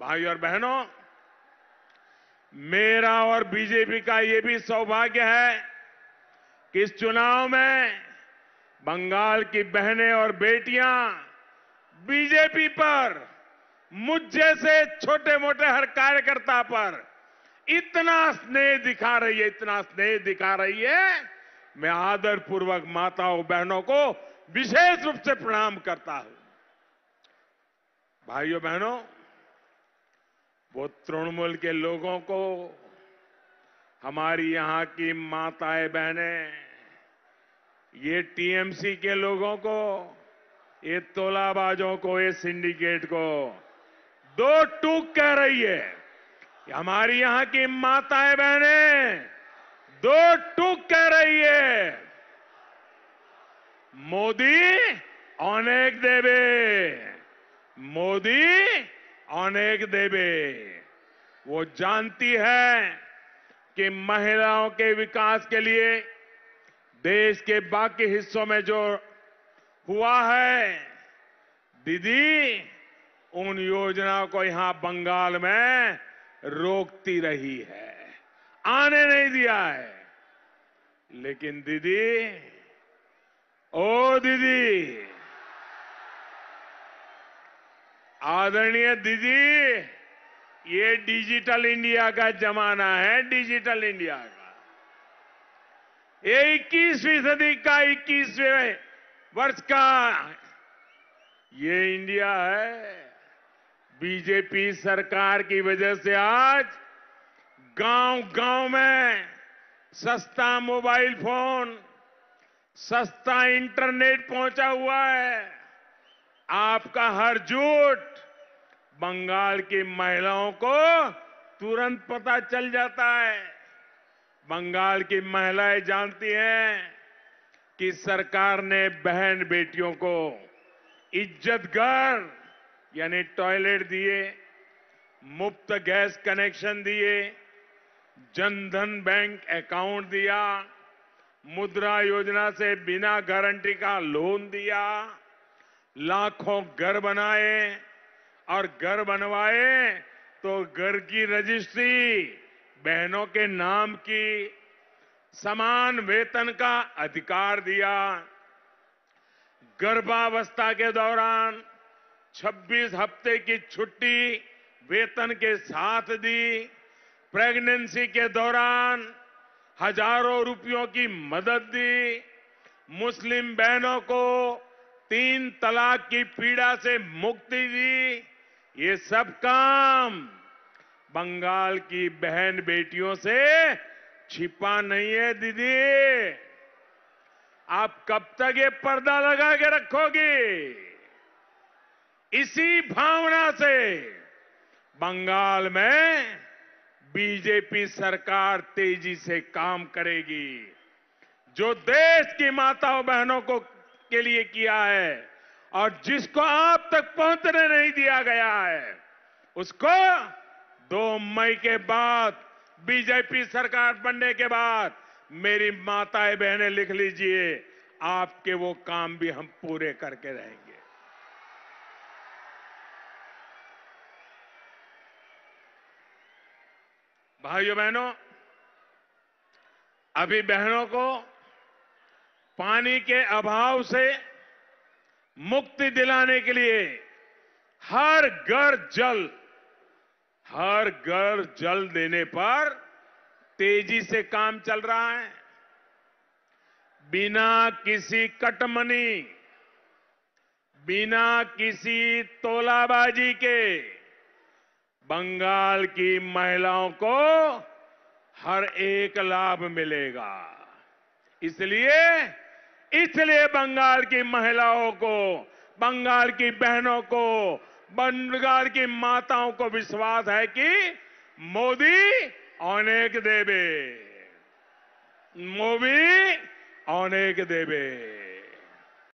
भाई और बहनों मेरा और बीजेपी का ये भी सौभाग्य है कि इस चुनाव में बंगाल की बहनें और बेटियां बीजेपी पर मुझ जैसे छोटे मोटे हर कार्यकर्ता पर इतना स्नेह दिखा रही है इतना स्नेह दिखा रही है मैं आदर पूर्वक माताओं बहनों को विशेष रूप से प्रणाम करता हूं भाइयों बहनों वो तृणमूल के लोगों को हमारी यहां की माताएं बहनें ये टीएमसी के लोगों को ये तोलाबाजों को ये सिंडिकेट को दो टूक कह रही है हमारी यहां की माताएं बहनें दो टूक कह रही है मोदी अनेक देवे मोदी अनेक देवे वो जानती है कि महिलाओं के विकास के लिए देश के बाकी हिस्सों में जो हुआ है दीदी उन योजनाओं को यहां बंगाल में रोकती रही है आने नहीं दिया है लेकिन दीदी ओ दीदी आदरणीय दीदी ये डिजिटल इंडिया का जमाना है डिजिटल इंडिया का ये इक्कीसवीं सदी का इक्कीसवें वर्ष का ये इंडिया है बीजेपी सरकार की वजह से आज गांव गांव में सस्ता मोबाइल फोन सस्ता इंटरनेट पहुंचा हुआ है आपका हर झूठ बंगाल की महिलाओं को तुरंत पता चल जाता है बंगाल की महिलाएं जानती हैं कि सरकार ने बहन बेटियों को इज्जत घर यानी टॉयलेट दिए मुफ्त गैस कनेक्शन दिए जनधन बैंक अकाउंट दिया मुद्रा योजना से बिना गारंटी का लोन दिया लाखों घर बनाए और घर बनवाए तो घर की रजिस्ट्री बहनों के नाम की समान वेतन का अधिकार दिया गर्भावस्था के दौरान 26 हफ्ते की छुट्टी वेतन के साथ दी प्रेगनेंसी के दौरान हजारों रुपयों की मदद दी मुस्लिम बहनों को तीन तलाक की पीड़ा से मुक्ति दी ये सब काम बंगाल की बहन बेटियों से छिपा नहीं है दीदी आप कब तक ये पर्दा लगा के रखोगे इसी भावना से बंगाल में बीजेपी सरकार तेजी से काम करेगी जो देश की माताओं बहनों को के लिए किया है और जिसको आप तक पहुंचने नहीं दिया गया है उसको दो मई के बाद बीजेपी सरकार बनने के बाद मेरी माताएं बहनें लिख लीजिए आपके वो काम भी हम पूरे करके रहेंगे भाइयों बहनों अभी बहनों को पानी के अभाव से मुक्ति दिलाने के लिए हर घर जल हर घर जल देने पर तेजी से काम चल रहा है बिना किसी कटमनी बिना किसी तोलाबाजी के बंगाल की महिलाओं को हर एक लाभ मिलेगा इसलिए इसलिए बंगाल की महिलाओं को बंगाल की बहनों को बंगाल की माताओं को विश्वास है कि मोदी अनेक देवे मोदी अनेक देवे